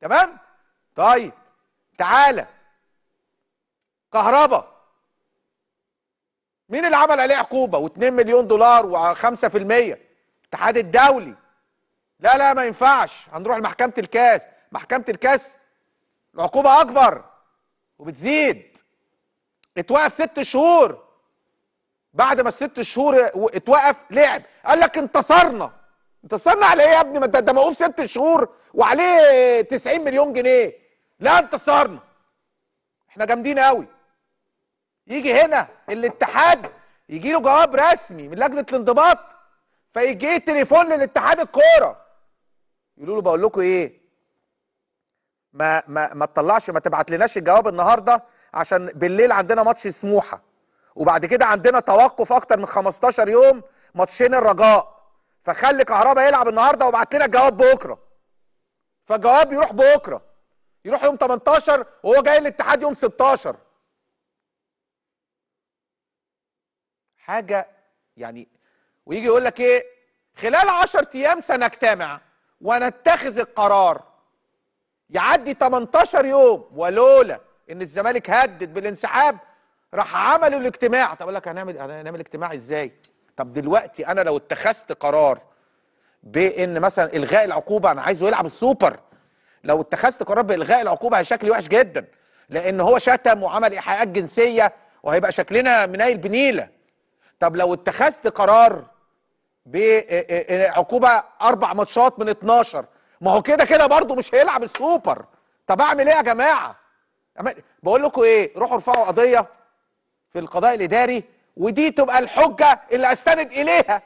تمام طيب تعالى كهرباء مين اللي عمل عليه عقوبه و2 مليون دولار و5% الاتحاد الدولي لا لا ما ينفعش هنروح لمحكمه الكاس محكمه الكاس العقوبه اكبر وبتزيد اتوقف ست شهور بعد ما الست شهور اتوقف لعب قال لك انتصرنا انت استنى على ايه يا ابني ما انت ده موقوف ست شهور وعليه 90 مليون جنيه لا انت صارنا احنا جامدين قوي يجي هنا الاتحاد يجي له جواب رسمي من لجنه الانضباط فيجي تليفون للاتحاد الكوره يقولوا له بقول لكم ايه ما ما ما تطلعش ما تبعت لناش الجواب النهارده عشان بالليل عندنا ماتش سموحه وبعد كده عندنا توقف اكتر من 15 يوم ماتشين الرجاء فخلي كهربا يلعب النهارده وابعت لنا الجواب بكره فالجواب يروح بكره يروح يوم 18 وهو جاي الاتحاد يوم 16 حاجه يعني ويجي يقول لك ايه خلال 10 ايام سنجتمع ونتخذ القرار يعدي 18 يوم ولولا ان الزمالك هدد بالانسحاب راح عملوا الاجتماع طب اقول لك هنعمل هنعمل اجتماع ازاي طب دلوقتي انا لو اتخذت قرار بان مثلا الغاء العقوبه انا عايزه يلعب السوبر لو اتخذت قرار بالغاء العقوبه هيشكلي وحش جدا لان هو شتم وعمل ايحاءات جنسيه وهيبقى شكلنا منايل بنيله طب لو اتخذت قرار بعقوبه اربع ماتشات من 12 ما هو كده كده برضه مش هيلعب السوبر طب اعمل ايه يا جماعه بقول لكم ايه روحوا ارفعوا قضيه في القضاء الاداري ودي تبقى الحجه اللي استند اليها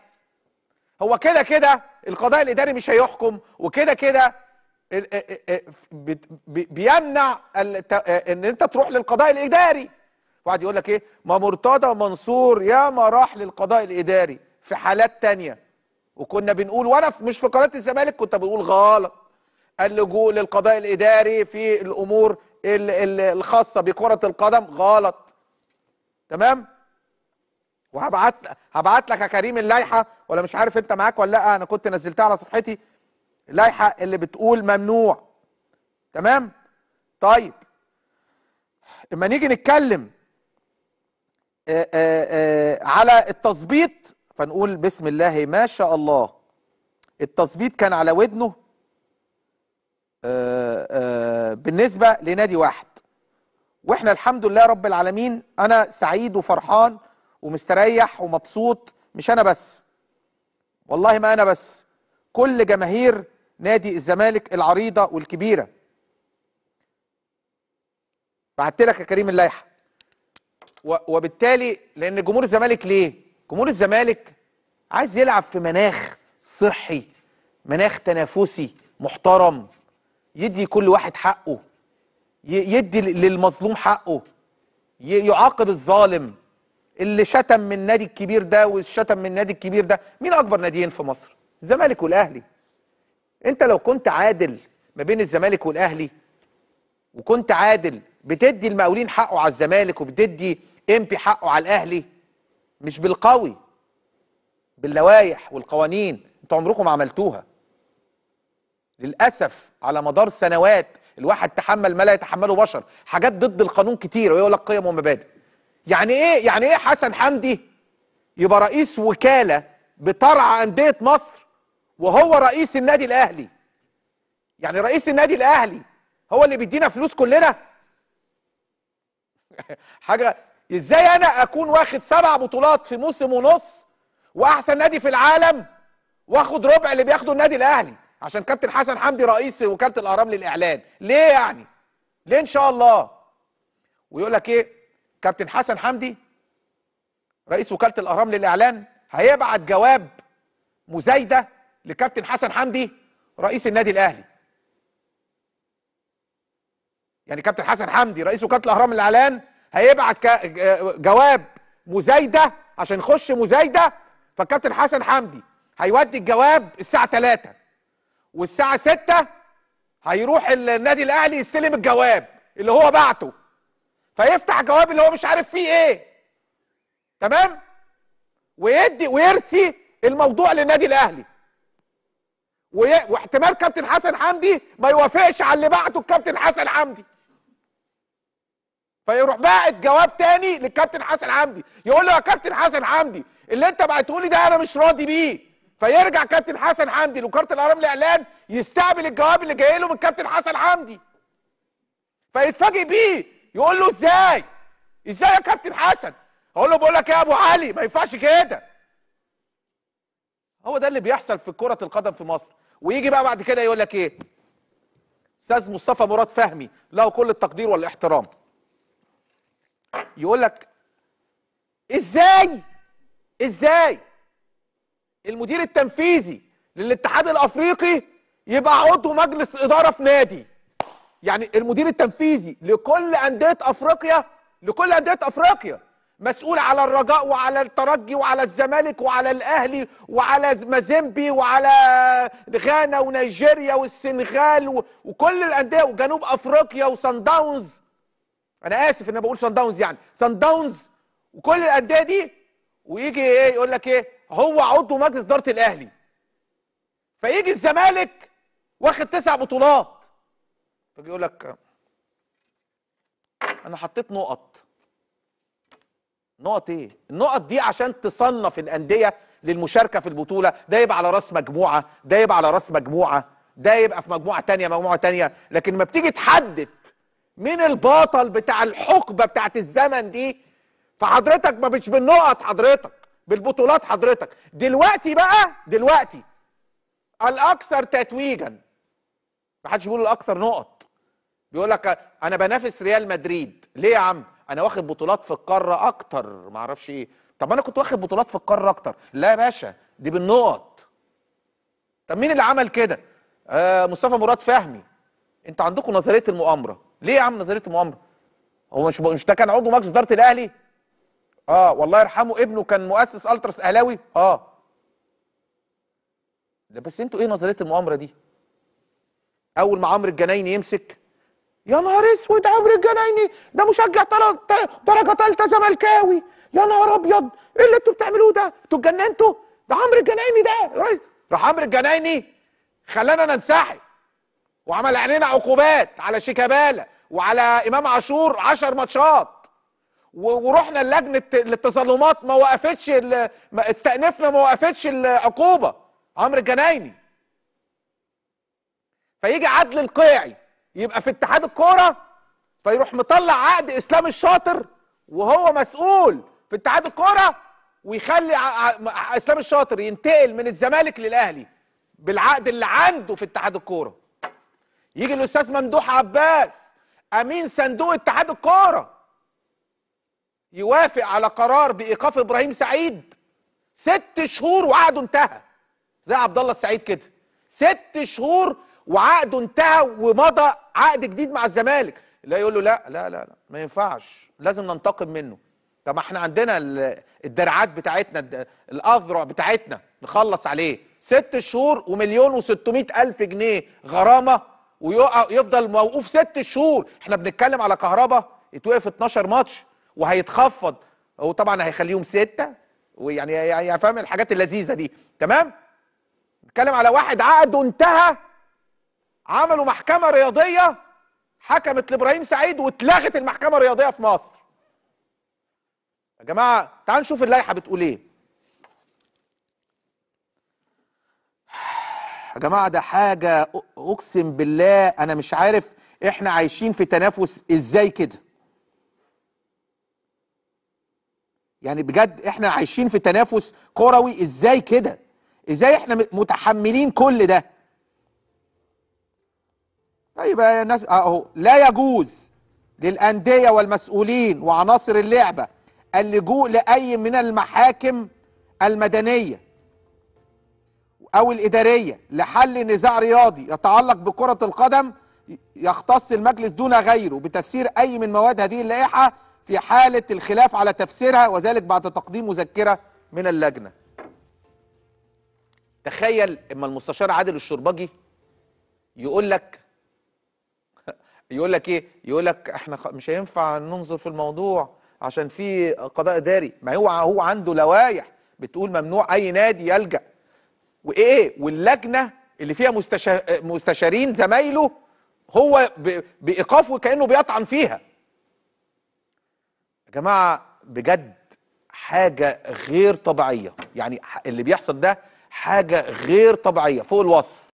هو كده كده القضاء الاداري مش هيحكم وكده كده بيمنع ان انت تروح للقضاء الاداري واحد يقول لك ايه ما مرتضى منصور يا ما راح للقضاء الاداري في حالات تانية وكنا بنقول وانا مش في قناه الزمالك كنت بقول غلط اللجوء للقضاء الاداري في الامور الخاصه بكره القدم غلط تمام وهبعت هبعت لك يا كريم اللائحه ولا مش عارف انت معاك ولا لا انا كنت نزلتها على صفحتي اللائحه اللي بتقول ممنوع تمام طيب اما نيجي نتكلم آآ آه، آآ آه، آه، على التظبيط فنقول بسم الله ما شاء الله التظبيط كان على ودنه آآ بالنسبه لنادي واحد واحنا الحمد لله رب العالمين انا سعيد وفرحان ومستريح ومبسوط مش انا بس والله ما انا بس كل جماهير نادي الزمالك العريضه والكبيره بعت لك يا كريم اللائحه وبالتالي لان جمهور الزمالك ليه جمهور الزمالك عايز يلعب في مناخ صحي مناخ تنافسي محترم يدي كل واحد حقه يدي للمظلوم حقه يعاقب الظالم اللي شتم من النادي الكبير ده وشتم من النادي الكبير ده مين اكبر ناديين في مصر الزمالك والاهلي انت لو كنت عادل ما بين الزمالك والاهلي وكنت عادل بتدي المقاولين حقه على الزمالك وبتدي امبي حقه على الاهلي مش بالقوي باللوائح والقوانين انتوا عمركم ما عملتوها للاسف على مدار سنوات الواحد تحمل ما لا يتحمله بشر حاجات ضد القانون كتير ويقول لك قيم ومبادئ يعني ايه يعني ايه حسن حمدي يبقى رئيس وكاله بترعى انديه مصر وهو رئيس النادي الاهلي يعني رئيس النادي الاهلي هو اللي بيدينا فلوس كلنا حاجه ازاي انا اكون واخد سبع بطولات في موسم ونص واحسن نادي في العالم واخد ربع اللي بياخده النادي الاهلي عشان كابتن حسن حمدي رئيس وكاله الاهرام للاعلان ليه يعني ليه ان شاء الله ويقول لك ايه كابتن حسن حمدي رئيس وكاله الاهرام للاعلان هيبعت جواب مزايده لكابتن حسن حمدي رئيس النادي الاهلي يعني كابتن حسن حمدي رئيس وكاله الاهرام للاعلان هيبعت آه، جواب مزايده عشان يخش مزايده فالكابتن حسن حمدي هيودي الجواب الساعه 3 والساعه 6 هيروح النادي الاهلي يستلم الجواب اللي هو بعته فيفتح جواب اللي هو مش عارف فيه ايه تمام ويدي ويرثي الموضوع للنادي الاهلي وي... واحتمال كابتن حسن حمدي ما يوافقش على اللي بعته الكابتن حسن حمدي فيروح باعت جواب تاني للكابتن حسن حمدي يقول له يا كابتن حسن حمدي اللي انت بعته لي ده انا مش راضي بيه فيرجع كابتن حسن حمدي لوكاله الاهرام الاعلان يستقبل الجواب اللي جاي له من الكابتن حسن حمدي فيتفاجئ بيه يقول له ازاي ازاي يا كابتن حسن اقول له بقول لك ايه يا ابو علي ما ينفعش كده هو ده اللي بيحصل في كره القدم في مصر ويجي بقى بعد كده يقول لك ايه استاذ مصطفى مراد فهمي له كل التقدير والاحترام يقول لك ازاي ازاي المدير التنفيذي للاتحاد الافريقي يبقى عضو مجلس اداره في نادي يعني المدير التنفيذي لكل انديه افريقيا لكل انديه افريقيا مسؤول على الرجاء وعلى الترجي وعلى الزمالك وعلى الاهلي وعلى مازيمبي وعلى غانا ونيجيريا والسنغال وكل الانديه وجنوب افريقيا وسان داونز انا اسف ان انا بقول سان داونز يعني سان داونز وكل الانديه دي ويجي ايه يقول لك ايه هو عضو مجلس اداره الاهلي فيجي الزمالك واخد تسع بطولات فبيقول يقول لك انا حطيت نقط نقط ايه النقط دي عشان تصنف الانديه للمشاركه في البطوله ده يبقى على راس مجموعه ده يبقى على راس مجموعه ده يبقى في مجموعه تانية مجموعه تانية لكن ما بتيجي تحدد مين البطل بتاع الحقبه بتاعت الزمن دي فحضرتك ما مش بالنقط حضرتك بالبطولات حضرتك دلوقتي بقى دلوقتي الاكثر تتويجا ما حدش بيقول الاكثر نقط بيقول لك انا بنافس ريال مدريد ليه يا عم انا واخد بطولات في القاره اكتر ما اعرفش ايه طب انا كنت واخد بطولات في القاره اكتر لا يا باشا دي بالنقط طب مين اللي عمل كده آه مصطفى مراد فهمي انت عندكم نظريه المؤامره ليه يا عم نظريه المؤامره هو مش مش ده كان عضو مجلس اداره الاهلي اه والله يرحمه ابنه كان مؤسس التراس اهلاوي اه ده بس انتوا ايه نظريه المؤامره دي اول ما عمرو الجنايني يمسك يا نهار اسود عمرو الجنايني ده مشجع درجه ثالثه زملكاوي يا نهار ابيض ايه اللي انتوا بتعملوه ده؟ انتوا اتجننتوا؟ ده عمرو الجنايني ده رئيس راح عمرو الجنايني خلانا ننسحب وعمل علينا عقوبات على شيكابالا وعلى امام عاشور 10 ماتشات ورحنا لجنه التظلمات ما وقفتش ما استأنفنا ما وقفتش العقوبه عمرو الجنايني فيجي عدل القيعي يبقى في اتحاد الكوره فيروح مطلع عقد اسلام الشاطر وهو مسؤول في اتحاد الكوره ويخلي اسلام الشاطر ينتقل من الزمالك للاهلي بالعقد اللي عنده في اتحاد الكوره يجي الاستاذ ممدوح عباس امين صندوق اتحاد الكوره يوافق على قرار بايقاف ابراهيم سعيد ست شهور وعقده انتهى زي عبد الله السعيد كده ست شهور وعقده انتهى ومضى عقد جديد مع الزمالك لا يقول له لا لا لا, لا ما ينفعش لازم ننتقم منه طب احنا عندنا الدرعات بتاعتنا الاذرع بتاعتنا نخلص عليه ست شهور ومليون و ألف جنيه غرامة ويفضل موقوف ست شهور احنا بنتكلم على كهرباء يتوقف 12 ماتش وهيتخفض وطبعا هيخليهم ستة ويعني يعني-, يعني فاهم الحاجات اللذيذة دي تمام نتكلم على واحد عقده انتهى عملوا محكمه رياضيه حكمت لابراهيم سعيد واتلغت المحكمه الرياضيه في مصر يا جماعه تعالوا نشوف اللائحه بتقول ايه يا جماعه ده حاجه اقسم بالله انا مش عارف احنا عايشين في تنافس ازاي كده يعني بجد احنا عايشين في تنافس كروي ازاي كده ازاي احنا متحملين كل ده طيب يبقى الناس اهو لا يجوز للانديه والمسؤولين وعناصر اللعبه اللجوء لاي من المحاكم المدنيه او الاداريه لحل نزاع رياضي يتعلق بكره القدم يختص المجلس دون غيره بتفسير اي من مواد هذه اللائحه في حاله الخلاف على تفسيرها وذلك بعد تقديم مذكره من اللجنه. تخيل اما المستشار عادل الشربجي يقول لك يقول لك ايه يقول لك احنا مش هينفع ننظر في الموضوع عشان في قضاء اداري ما هو هو عنده لوائح بتقول ممنوع اي نادي يلجا وايه إيه؟ واللجنه اللي فيها مستشارين زمايله هو بايقافه كانه بيطعن فيها يا جماعه بجد حاجه غير طبيعيه يعني اللي بيحصل ده حاجه غير طبيعيه فوق الوصف